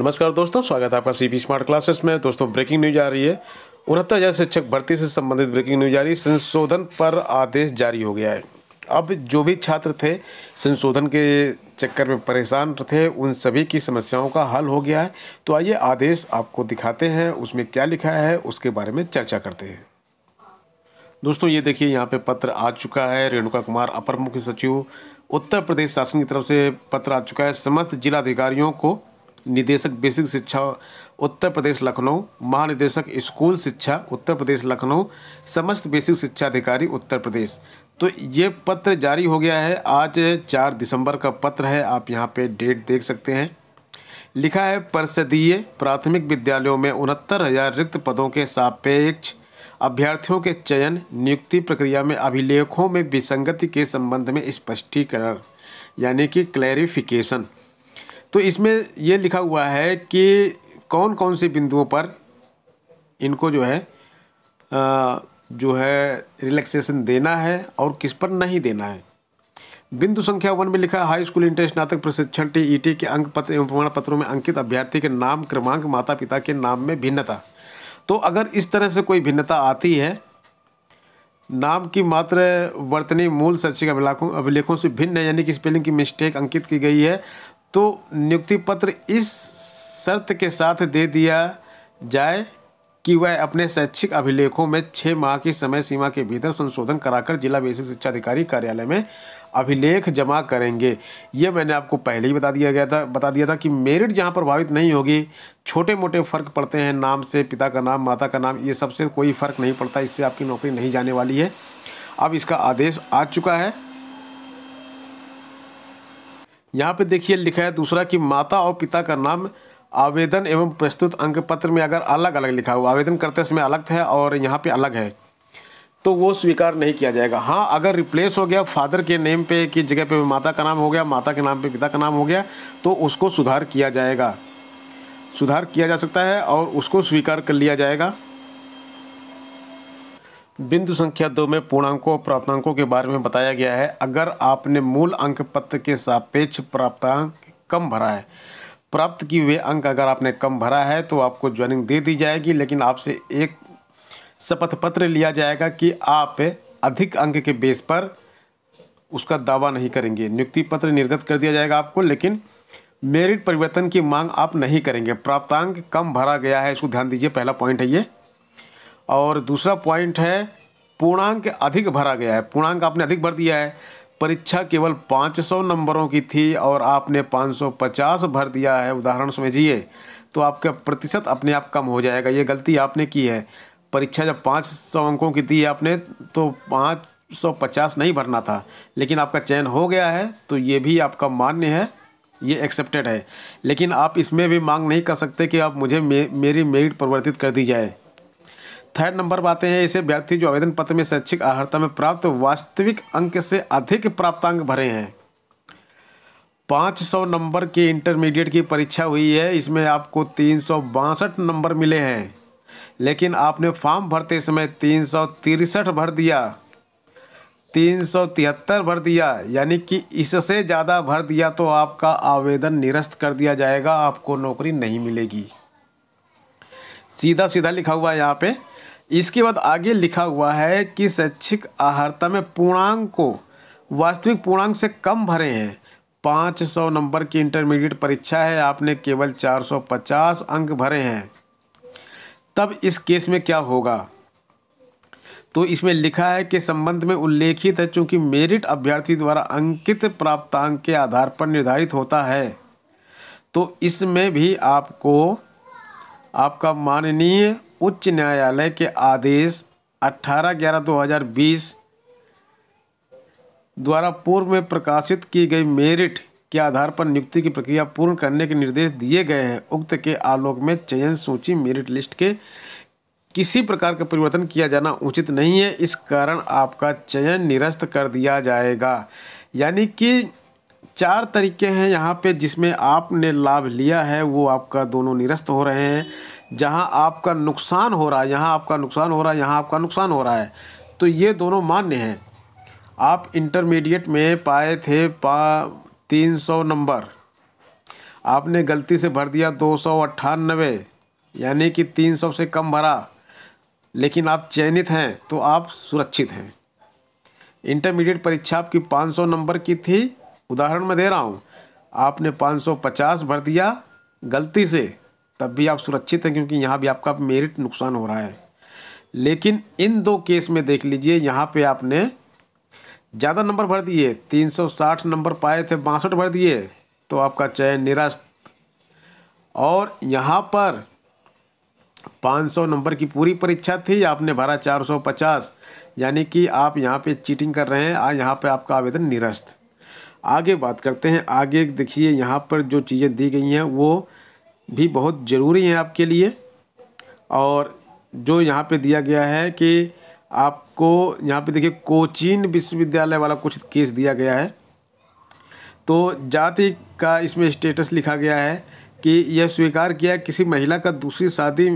नमस्कार दोस्तों स्वागत है आपका सी पी स्मार्ट क्लासेस में दोस्तों ब्रेकिंग न्यूज आ रही है उनहत्तर हज़ार शिक्षक भर्ती से संबंधित ब्रेकिंग न्यूज आ रही है संशोधन पर आदेश जारी हो गया है अब जो भी छात्र थे संशोधन के चक्कर में परेशान थे उन सभी की समस्याओं का हल हो गया है तो आइए आदेश आपको दिखाते हैं उसमें क्या लिखा है उसके बारे में चर्चा करते हैं दोस्तों ये देखिए यहाँ पे पत्र आ चुका है रेणुका कुमार अपर मुख्य सचिव उत्तर प्रदेश शासन की तरफ से पत्र आ चुका है समस्त जिलाधिकारियों को निदेशक बेसिक शिक्षा उत्तर प्रदेश लखनऊ महानिदेशक स्कूल शिक्षा उत्तर प्रदेश लखनऊ समस्त बेसिक शिक्षा अधिकारी उत्तर प्रदेश तो ये पत्र जारी हो गया है आज चार दिसंबर का पत्र है आप यहाँ पे डेट देख सकते हैं लिखा है परिषदीय प्राथमिक विद्यालयों में उनहत्तर हज़ार रिक्त पदों के सापेक्ष अभ्यर्थियों के चयन नियुक्ति प्रक्रिया में अभिलेखों में विसंगति के संबंध में स्पष्टीकरण यानी कि क्लैरिफिकेशन तो इसमें ये लिखा हुआ है कि कौन कौन से बिंदुओं पर इनको जो है आ, जो है रिलैक्सेशन देना है और किस पर नहीं देना है बिंदु संख्या वन में लिखा हाई स्कूल इंटर स्नातक प्रशिक्षण टी ई के अंक पत्र एवं प्रमाण पत्रों में अंकित अभ्यर्थी के नाम क्रमांक माता पिता के नाम में भिन्नता तो अगर इस तरह से कोई भिन्नता आती है नाम की मात्र वर्तनी मूल शैक्षिक अभिलाखों अभिलेखों से भिन्न है यानी कि स्पेलिंग की मिस्टेक अंकित की गई है तो नियुक्ति पत्र इस शर्त के साथ दे दिया जाए कि वह अपने शैक्षिक अभिलेखों में छः माह की समय सीमा के भीतर संशोधन कराकर जिला बेसिक शिक्षा अधिकारी कार्यालय में अभिलेख जमा करेंगे यह मैंने आपको पहले ही बता दिया गया था बता दिया था कि मेरिट जहां प्रभावित नहीं होगी छोटे मोटे फ़र्क पड़ते हैं नाम से पिता का नाम माता का नाम ये सबसे कोई फ़र्क नहीं पड़ता इससे आपकी नौकरी नहीं जाने वाली है अब इसका आदेश आ चुका है यहाँ पे देखिए लिखा है दूसरा कि माता और पिता का नाम आवेदन एवं प्रस्तुत अंक पत्र में अगर अलग अलग लिखा हुआ आवेदन करते समय अलग है और यहाँ पे अलग है तो वो स्वीकार नहीं किया जाएगा हाँ अगर रिप्लेस हो गया फादर के नेम पे की जगह पे माता का नाम हो गया माता के नाम पे पिता का नाम हो गया तो उसको सुधार किया जाएगा सुधार किया जा सकता है और उसको स्वीकार कर लिया जाएगा बिंदु संख्या दो में पूर्णांकों और प्राप्तांकों के बारे में बताया गया है अगर आपने मूल अंक पत्र के सापेक्ष प्राप्तांक कम भरा है प्राप्त किए हुए अंक अगर आपने कम भरा है तो आपको ज्वाइनिंग दे दी जाएगी लेकिन आपसे एक शपथ पत्र लिया जाएगा कि आप अधिक अंक के बेस पर उसका दावा नहीं करेंगे नियुक्ति पत्र निर्गत कर दिया जाएगा आपको लेकिन मेरिट परिवर्तन की मांग आप नहीं करेंगे प्राप्तांक कम भरा गया है इसको ध्यान दीजिए पहला पॉइंट है ये और दूसरा पॉइंट है पूर्णांक अधिक भरा गया है पूर्णांक आपने अधिक भर दिया है परीक्षा केवल 500 नंबरों की थी और आपने 550 भर दिया है उदाहरण समझिए तो आपका प्रतिशत अपने आप कम हो जाएगा ये गलती आपने की है परीक्षा जब 500 अंकों की थी आपने तो 550 नहीं भरना था लेकिन आपका चयन हो गया है तो ये भी आपका मान्य है ये एक्सेप्टेड है लेकिन आप इसमें भी मांग नहीं कर सकते कि आप मुझे मे, मेरी मेरिट परिवर्तित कर दी जाए थर्ड नंबर पर आते हैं ऐसे अभ्यर्थी जो आवेदन पत्र में शैक्षिक अर्हता में प्राप्त वास्तविक अंक से अधिक प्राप्तांक भरे हैं 500 नंबर की इंटरमीडिएट की परीक्षा हुई है इसमें आपको तीन नंबर मिले हैं लेकिन आपने फॉर्म भरते समय तीन भर दिया तीन सौ तिहत्तर भर दिया यानी कि इससे ज़्यादा भर दिया तो आपका आवेदन निरस्त कर दिया जाएगा आपको नौकरी नहीं मिलेगी सीधा सीधा लिखा हुआ है यहाँ पे इसके बाद आगे लिखा हुआ है कि शैक्षिक आहारता में पूर्णांक को वास्तविक पूर्णांक से कम भरे हैं पाँच सौ नंबर की इंटरमीडिएट परीक्षा है आपने केवल चार सौ पचास अंक भरे हैं तब इस केस में क्या होगा तो इसमें लिखा है कि संबंध में उल्लेखित है चूँकि मेरिट अभ्यर्थी द्वारा अंकित प्राप्तांक के आधार पर निर्धारित होता है तो इसमें भी आपको आपका माननीय उच्च न्यायालय के आदेश 18 ग्यारह 2020 द्वारा पूर्व में प्रकाशित की गई मेरिट के आधार पर नियुक्ति की प्रक्रिया पूर्ण करने के निर्देश दिए गए हैं उक्त के आलोक में चयन सूची मेरिट लिस्ट के किसी प्रकार का परिवर्तन किया जाना उचित नहीं है इस कारण आपका चयन निरस्त कर दिया जाएगा यानी कि चार तरीके हैं यहाँ पे जिसमें आपने लाभ लिया है वो आपका दोनों निरस्त हो रहे हैं जहाँ आपका नुकसान हो रहा है यहाँ आपका नुकसान हो रहा है यहाँ आपका नुकसान हो रहा है तो ये दोनों मान्य हैं आप इंटरमीडिएट में पाए थे पा तीन सौ नंबर आपने गलती से भर दिया दो सौ अट्ठानबे यानी कि तीन सौ से कम भरा लेकिन आप चयनित हैं तो आप सुरक्षित हैं इंटरमीडिएट परीक्षा आपकी पाँच सौ नंबर की थी उदाहरण में दे रहा हूँ आपने पाँच सौ पचास भर दिया गलती से तब भी आप सुरक्षित हैं क्योंकि यहाँ भी आपका मेरिट नुकसान हो रहा है लेकिन इन दो केस में देख लीजिए यहाँ पे आपने ज़्यादा नंबर भर दिए 360 नंबर पाए थे बासठ भर दिए तो आपका चयन निरस्त और यहाँ पर 500 नंबर की पूरी परीक्षा थी आपने भरा 450 यानी कि आप यहाँ पे चीटिंग कर रहे हैं आ यहाँ पे आपका आवेदन निरस्त आगे बात करते हैं आगे देखिए यहाँ पर जो चीज़ें दी गई हैं वो भी बहुत ज़रूरी हैं आपके लिए और जो यहाँ पे दिया गया है कि आपको यहाँ पे देखिए कोचीन विश्वविद्यालय वाला कुछ केस दिया गया है तो जाति का इसमें स्टेटस लिखा गया है कि यह स्वीकार किया किसी महिला का दूसरी शादी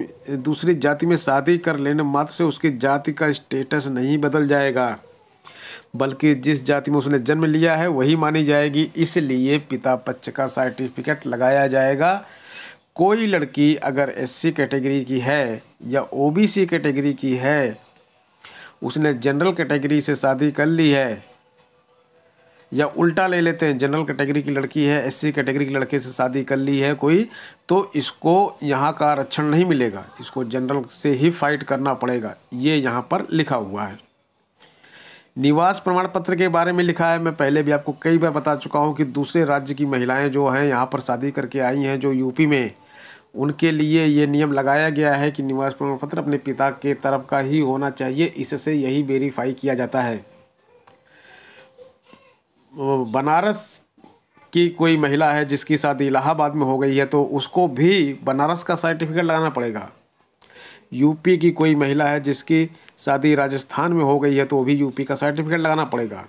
दूसरी जाति में शादी कर लेने मात्र से उसकी जाति का स्टेटस नहीं बदल जाएगा बल्कि जिस जाति में उसने जन्म लिया है वही मानी जाएगी इसलिए पिता पक्ष का सर्टिफिकेट लगाया जाएगा कोई लड़की अगर एससी कैटेगरी की है या ओबीसी कैटेगरी की है उसने जनरल कैटेगरी से शादी कर ली है या उल्टा ले लेते हैं जनरल कैटेगरी की लड़की है एससी कैटेगरी के लड़के से शादी कर ली है कोई तो इसको यहाँ का आरक्षण नहीं मिलेगा इसको जनरल से ही फाइट करना पड़ेगा ये यहाँ पर लिखा हुआ है निवास प्रमाण पत्र के बारे में लिखा है मैं पहले भी आपको कई बार बता चुका हूँ कि दूसरे राज्य की महिलाएं जो हैं यहाँ पर शादी करके आई हैं जो यूपी में उनके लिए ये नियम लगाया गया है कि निवास प्रमाण पत्र अपने पिता के तरफ का ही होना चाहिए इससे यही वेरीफाई किया जाता है बनारस की कोई महिला है जिसकी शादी इलाहाबाद में हो गई है तो उसको भी बनारस का सर्टिफिकेट लगाना पड़ेगा यूपी की कोई महिला है जिसकी शादी राजस्थान में हो गई है तो वो भी यूपी का सर्टिफिकेट लगाना पड़ेगा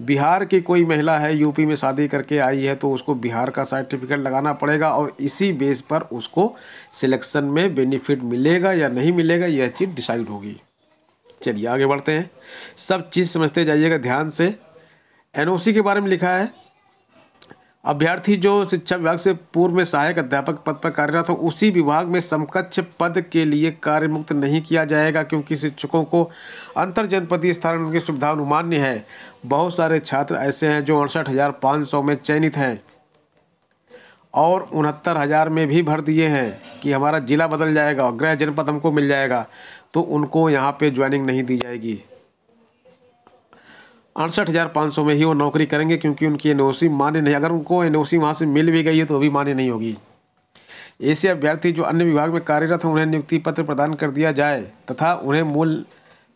बिहार की कोई महिला है यूपी में शादी करके आई है तो उसको बिहार का सर्टिफिकेट लगाना पड़ेगा और इसी बेस पर उसको सिलेक्शन में बेनिफिट मिलेगा या नहीं मिलेगा यह चीज़ डिसाइड होगी चलिए आगे बढ़ते हैं सब चीज़ समझते जाइएगा ध्यान से एनओसी के बारे में लिखा है अभ्यर्थी जो शिक्षा विभाग से पूर्व में सहायक अध्यापक पद पर कार्यरत हो उसी विभाग में समकक्ष पद के लिए कार्यमुक्त नहीं किया जाएगा क्योंकि शिक्षकों को अंतर जनपदीय स्थान की सुविधा अनुमान्य है बहुत सारे छात्र ऐसे हैं जो अड़सठ हज़ार पाँच सौ में चयनित हैं और उनहत्तर हज़ार में भी भर दिए हैं कि हमारा ज़िला बदल जाएगा और गृह जनपद हमको मिल जाएगा तो उनको यहाँ पे ज्वाइनिंग नहीं दी जाएगी अड़सठ हज़ार पाँच सौ में ही वो नौकरी करेंगे क्योंकि उनकी एन मान्य नहीं अगर उनको एन वहाँ से मिल भी गई है तो भी मान्य नहीं होगी ऐसे अभ्यर्थी जो अन्य विभाग में कार्यरत हैं उन्हें नियुक्ति पत्र प्रदान कर दिया जाए तथा उन्हें मूल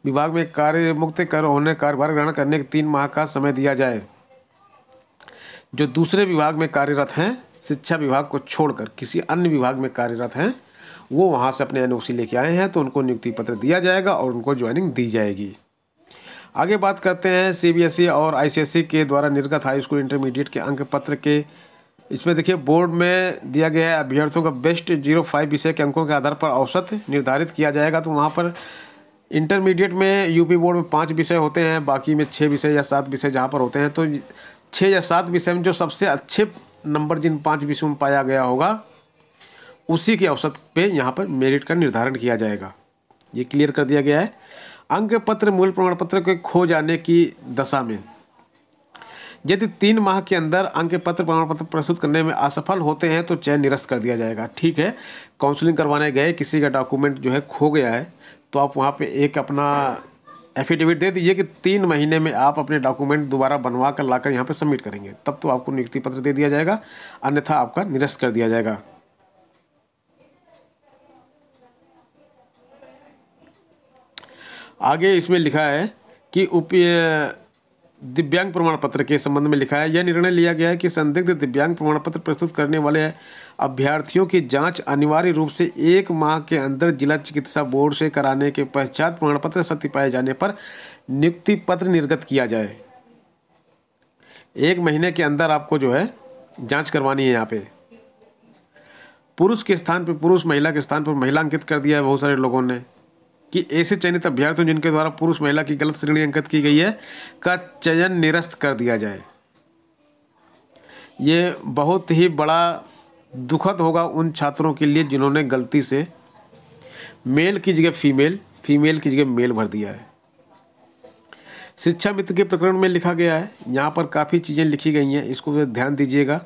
विभाग में कार्य मुक्त कर उन्हें कार्यभार ग्रहण करने के तीन माह का समय दिया जाए जो दूसरे विभाग में कार्यरत हैं शिक्षा विभाग को छोड़कर किसी अन्य विभाग में कार्यरत हैं वो वहाँ से अपने एन लेके आए हैं तो उनको नियुक्ति पत्र दिया जाएगा और उनको ज्वाइनिंग दी जाएगी आगे बात करते हैं सीबीएसई e और आईसीएसई e के द्वारा निर्गत हाई स्कूल इंटरमीडिएट के अंक पत्र के इसमें देखिए बोर्ड में दिया गया है अभ्यर्थियों का बेस्ट जीरो फाइव विषय के अंकों के आधार पर औसत निर्धारित किया जाएगा तो वहाँ पर इंटरमीडिएट में यूपी बोर्ड में पाँच विषय होते हैं बाकी में छः विषय या सात विषय जहाँ पर होते हैं तो छः या सात विषय में जो सबसे अच्छे नंबर जिन पाँच विषयों में पाया गया होगा उसी के औसत पे यहाँ पर मेरिट का निर्धारण किया जाएगा ये क्लियर कर दिया गया है अंक पत्र मूल प्रमाण पत्र के खो जाने की दशा में यदि तीन माह के अंदर अंक पत्र प्रमाण पत्र प्रस्तुत करने में असफल होते हैं तो चयन निरस्त कर दिया जाएगा ठीक है काउंसलिंग करवाने गए किसी का डॉक्यूमेंट जो है खो गया है तो आप वहाँ पे एक अपना एफिडेविट दे दीजिए कि तीन महीने में आप अपने डॉक्यूमेंट दोबारा बनवा कर लाकर यहाँ पर सबमिट करेंगे तब तो आपको नियुक्ति पत्र दे दिया जाएगा अन्यथा आपका निरस्त कर दिया जाएगा आगे इसमें लिखा है कि उप दिव्यांग प्रमाण पत्र के संबंध में लिखा है यह निर्णय लिया गया है कि संदिग्ध दिव्यांग प्रमाण पत्र प्रस्तुत करने वाले अभ्यर्थियों की जांच अनिवार्य रूप से एक माह के अंदर जिला चिकित्सा बोर्ड से कराने के पश्चात प्रमाण पत्र सत्य पाए जाने पर नियुक्ति पत्र निर्गत किया जाए एक महीने के अंदर आपको जो है जाँच करवानी है यहाँ पे पुरुष के स्थान पर पुरुष महिला के स्थान पर महिला अंकित कर दिया है बहुत सारे लोगों ने कि ऐसे चयनित अभ्यर्थियों जिनके द्वारा पुरुष महिला की गलत श्रेणी अंकित की गई है का चयन निरस्त कर दिया जाए ये बहुत ही बड़ा दुखद होगा उन छात्रों के लिए जिन्होंने गलती से मेल की जगह फीमेल फीमेल की जगह मेल भर दिया है शिक्षा मित्र के प्रकरण में लिखा गया है यहाँ पर काफ़ी चीज़ें लिखी गई हैं इसको ध्यान दीजिएगा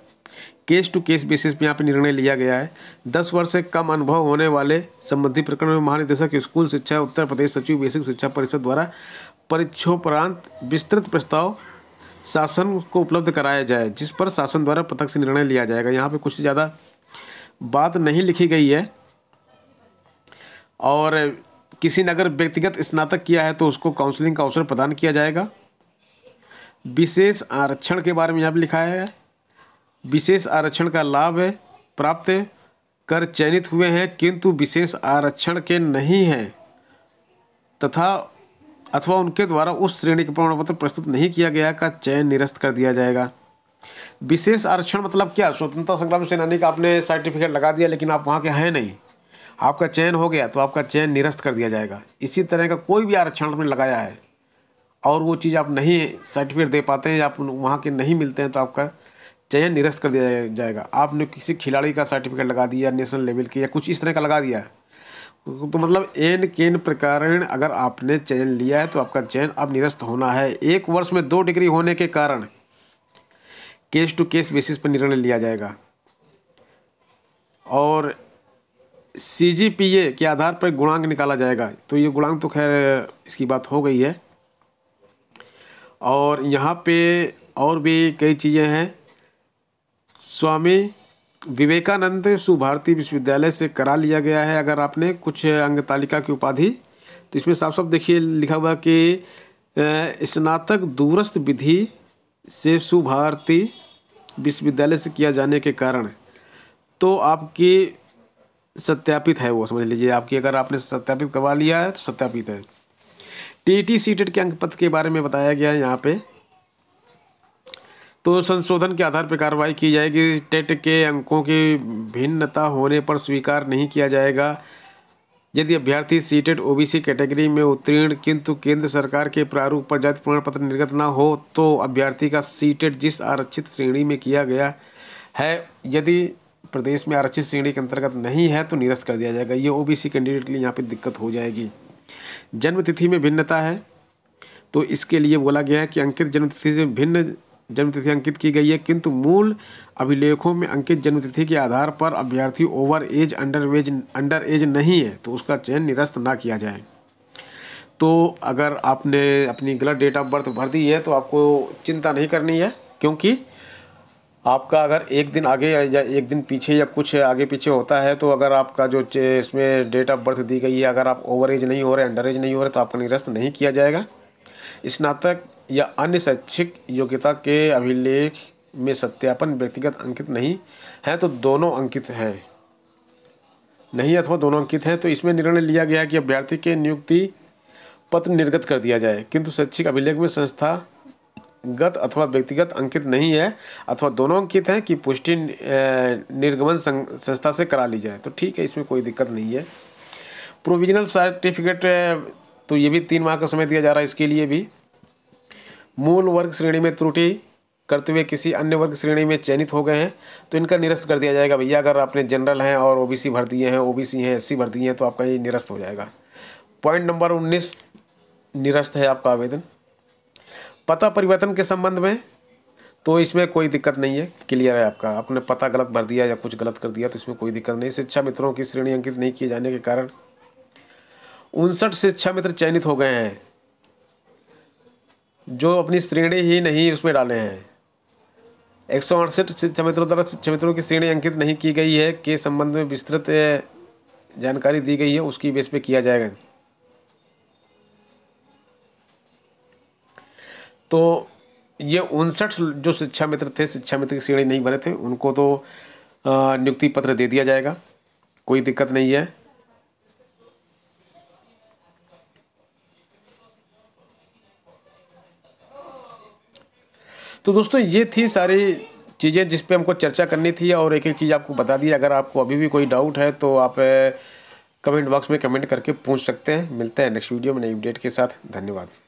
केस टू केस बेसिस पे यहाँ पे निर्णय लिया गया है दस वर्ष से कम अनुभव होने वाले संबंधी प्रकरण में महानिदेशक स्कूल शिक्षा उत्तर प्रदेश सचिव बेसिक शिक्षा परिषद द्वारा परीक्षोपरांत विस्तृत प्रस्ताव शासन को उपलब्ध कराया जाए जिस पर शासन द्वारा पृथक से निर्णय लिया जाएगा यहाँ पे कुछ ज़्यादा बात नहीं लिखी गई है और किसी ने अगर व्यक्तिगत स्नातक किया है तो उसको काउंसलिंग का अवसर प्रदान किया जाएगा विशेष आरक्षण के बारे में यहाँ पर लिखा है विशेष आरक्षण का लाभ प्राप्त कर चयनित हुए हैं किंतु विशेष आरक्षण के नहीं हैं तथा अथवा उनके द्वारा उस श्रेणी के प्रमाण पत्र प्रस्तुत नहीं किया गया का चयन निरस्त कर दिया जाएगा विशेष आरक्षण मतलब क्या स्वतंत्रता संग्राम सेनानी का आपने सर्टिफिकेट लगा दिया लेकिन आप वहाँ के हैं नहीं आपका चयन हो गया तो आपका चयन निरस्त कर दिया जाएगा इसी तरह का कोई भी आरक्षण आपने लगाया है और वो चीज़ आप नहीं सर्टिफिकेट दे पाते हैं या आप वहाँ के नहीं मिलते हैं तो आपका चयन निरस्त कर दिया जाएगा आपने किसी खिलाड़ी का सर्टिफिकेट लगा दिया नेशनल लेवल के या कुछ इस तरह का लगा दिया है तो मतलब एन केन प्रकार अगर आपने चयन लिया है तो आपका चयन अब निरस्त होना है एक वर्ष में दो डिग्री होने के कारण केस टू केस बेसिस पर निर्णय लिया जाएगा और सी जी पी ए के आधार पर गुणांक निकाला जाएगा तो ये गुणांक तो खैर इसकी बात हो गई है और यहाँ पे और भी कई चीज़ें हैं स्वामी विवेकानंद सुभारती विश्वविद्यालय से करा लिया गया है अगर आपने कुछ अंग तालिका की उपाधि तो इसमें साफ साफ देखिए लिखा हुआ कि स्नातक दूरस्थ विधि से सुभारती विश्वविद्यालय से किया जाने के कारण तो आपकी सत्यापित है वो समझ लीजिए आपकी अगर आपने सत्यापित करवा लिया है तो सत्यापित है टी टी सीटेट के अंक पत्र के बारे में बताया गया है यहाँ पर तो संशोधन के आधार पर कार्रवाई की जाएगी टेट के अंकों की भिन्नता होने पर स्वीकार नहीं किया जाएगा यदि अभ्यर्थी सीटेड ओबीसी कैटेगरी में उत्तीर्ण किंतु केंद्र सरकार के प्रारूप पर जाति प्रमाण पत्र निर्गत न हो तो अभ्यर्थी का सीटेड जिस आरक्षित श्रेणी में किया गया है यदि प्रदेश में आरक्षित श्रेणी के अंतर्गत नहीं है तो निरस्त कर दिया जाएगा ये ओबीसी कैंडिडेट के लिए यहाँ पर दिक्कत हो जाएगी जन्मतिथि में भिन्नता है तो इसके लिए बोला गया है कि अंकित जन्मतिथि से भिन्न जन्मतिथि अंकित की गई है किंतु मूल अभिलेखों में अंकित जन्मतिथि के आधार पर अभ्यर्थी over age under age under age नहीं है तो उसका चयन निरस्त ना किया जाए तो अगर आपने अपनी गलत डेट ऑफ बर्थ भर दी है तो आपको चिंता नहीं करनी है क्योंकि आपका अगर एक दिन आगे या एक दिन पीछे या कुछ आगे पीछे होता है तो अगर आपका जो इसमें डेट ऑफ बर्थ दी गई है अगर आप ओवर एज नहीं हो रहे अंडर एज नहीं हो रहे तो आपका निरस्त नहीं किया जाएगा स्नातक या अन्य शैक्षिक योग्यता के अभिलेख में सत्यापन व्यक्तिगत अंकित नहीं है तो दोनों अंकित हैं नहीं अथवा दोनों अंकित हैं तो इसमें निर्णय लिया गया कि अभ्यर्थी के नियुक्ति पत्र निर्गत कर दिया जाए किंतु शैक्षिक अभिलेख में संस्था गत अथवा व्यक्तिगत अंकित नहीं है अथवा दोनों अंकित हैं कि पुष्टि निर्गमन संस्था से करा ली जाए तो ठीक है इसमें कोई दिक्कत नहीं है प्रोविजनल सर्टिफिकेट तो ये भी तीन माह का समय दिया जा रहा है इसके लिए भी मूल वर्ग श्रेणी में त्रुटि करते हुए किसी अन्य वर्ग श्रेणी में चयनित हो गए हैं तो इनका निरस्त कर दिया जाएगा भैया अगर आपने जनरल हैं और ओबीसी भर दिए हैं सी हैं एस भर दिए हैं तो आपका ये निरस्त हो जाएगा पॉइंट नंबर उन्नीस निरस्त है आपका आवेदन पता परिवर्तन के संबंध में तो इसमें कोई दिक्कत नहीं है क्लियर है आपका आपने पता गलत भर दिया या कुछ गलत कर दिया तो इसमें कोई दिक्कत नहीं शिक्षा मित्रों की श्रेणी अंकित नहीं किए जाने के कारण उनसठ शिक्षा मित्र चयनित हो गए हैं जो अपनी श्रेणी ही नहीं उसमें डाले हैं एक सौ अड़सठ शिक्षा मित्रों द्वारा शिक्षा मित्रों की श्रेणी अंकित नहीं की गई है के संबंध में विस्तृत जानकारी दी गई है उसकी बेस पे किया जाएगा तो ये उनसठ जो शिक्षा मित्र थे शिक्षा मित्र की श्रेणी नहीं भरे थे उनको तो नियुक्ति पत्र दे दिया जाएगा कोई दिक्कत नहीं है तो दोस्तों ये थी सारी चीज़ें जिस पे हमको चर्चा करनी थी और एक एक चीज़ आपको बता दी अगर आपको अभी भी कोई डाउट है तो आप कमेंट बॉक्स में कमेंट करके पूछ सकते हैं मिलते हैं नेक्स्ट वीडियो में नई अपडेट के साथ धन्यवाद